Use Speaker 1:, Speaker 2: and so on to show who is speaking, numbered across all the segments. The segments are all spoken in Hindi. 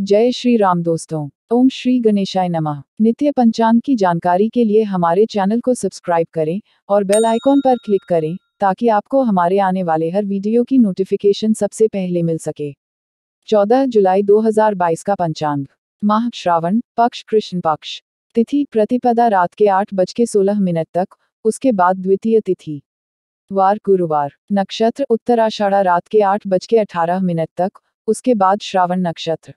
Speaker 1: जय श्री राम दोस्तों ओम श्री गणेशाय नमः नित्य पंचांग की जानकारी के लिए हमारे चैनल को सब्सक्राइब करें और बेल आइकॉन पर क्लिक करें ताकि आपको हमारे आने वाले हर वीडियो की नोटिफिकेशन सबसे पहले मिल सके 14 जुलाई 2022 का पंचांग माह श्रावण पक्ष कृष्ण पक्ष तिथि प्रतिपदा रात के आठ बज के सोलह मिनट तक उसके बाद द्वितीय तिथि वार गुरुवार नक्षत्र उत्तराषाढ़ा रात के आठ बज के अठारह मिनट तक उसके बाद श्रावण नक्षत्र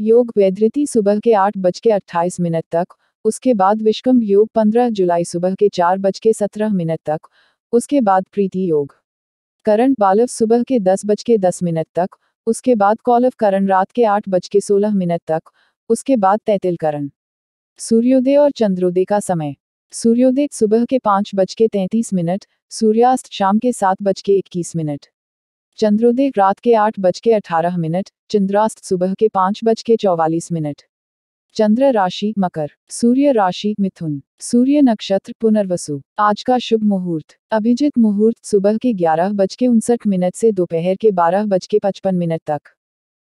Speaker 1: योग वैधृति सुबह के आठ बज के अट्ठाईस मिनट तक उसके बाद विश्कम्भ योग पंद्रह जुलाई सुबह के चार बज के सत्रह मिनट तक उसके बाद प्रीति योग करण बालव सुबह के दस बज के दस मिनट तक उसके बाद कौलव करण रात के आठ बज के सोलह मिनट तक उसके बाद तैतिल करण सूर्योदय और चंद्रोदय का समय सूर्योदय सुबह के पाँच बज के तैंतीस मिनट सूर्यास्त शाम के सात बज के इक्कीस मिनट चंद्रोदय रात के आठ बज के अठारह मिनट चंद्रास्त सुबह के पाँच बज के चौवालीस मिनट चंद्र राशि मकर सूर्य राशि मिथुन सूर्य नक्षत्र पुनर्वसु आज का शुभ मुहूर्त अभिजित मुहूर्त सुबह के ग्यारह बज के उनसठ मिनट से दोपहर के बारह बज के पचपन मिनट तक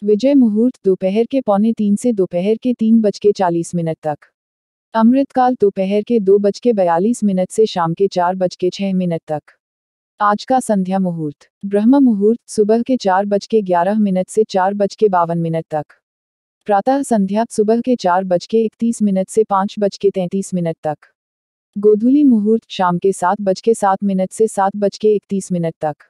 Speaker 1: विजय मुहूर्त दोपहर के पौने तीन से दोपहर के तीन बज के चालीस मिनट तक अमृतकाल दोपहर के दो बज के बयालीस मिनट से शाम के चार बज के छह मिनट तक आज का संध्या मुहूर्त ब्रह्म मुहूर्त सुबह के चार बज के ग्यारह मिनट से चार बज के बावन मिनट तक प्रातः संध्या सुबह के चार बज के इकतीस मिनट से पाँच बज के तैंतीस मिनट तक गोधूली मुहूर्त शाम के सात बज के सात मिनट से सात बज के इकतीस मिनट तक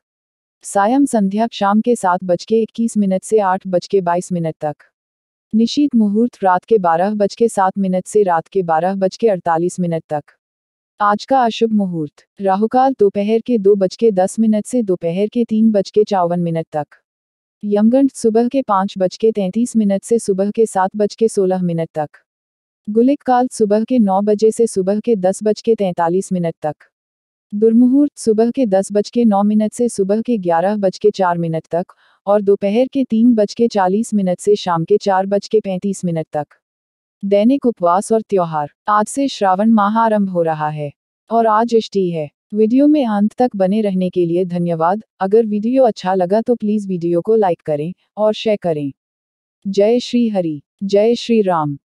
Speaker 1: सायम संध्या शाम के सात बज के इक्कीस मिनट से आठ बज के बाईस मिनट तक निशीत मुहूर्त रात के बारह बज के सात मिनट से रात के बारह बज के अड़तालीस मिनट तक आज का अशुभ मुहूर्त राहुकाल दोपहर के दो बज के दस मिनट से दोपहर के तीन बज के चौवन मिनट तक यमगंड सुबह के पाँच बज के तैंतीस मिनट से सुबह के सात बज के सोलह मिनट तक गुलिक काल सुबह के नौ बजे से सुबह के दस बज के तैंतालीस मिनट तक दुर्मुहूर्त सुबह के दस बज के नौ मिनट से सुबह के ग्यारह बज के चार मिनट तक और दोपहर के तीन बज के चालीस मिनट से शाम के चार बज के पैंतीस मिनट तक दैनिक उपवास और त्योहार आज से श्रावण माह आरंभ हो रहा है और आज इष्टि है वीडियो में अंत तक बने रहने के लिए धन्यवाद अगर वीडियो अच्छा लगा तो प्लीज वीडियो को लाइक करें और शेयर करें जय श्री हरि जय श्री राम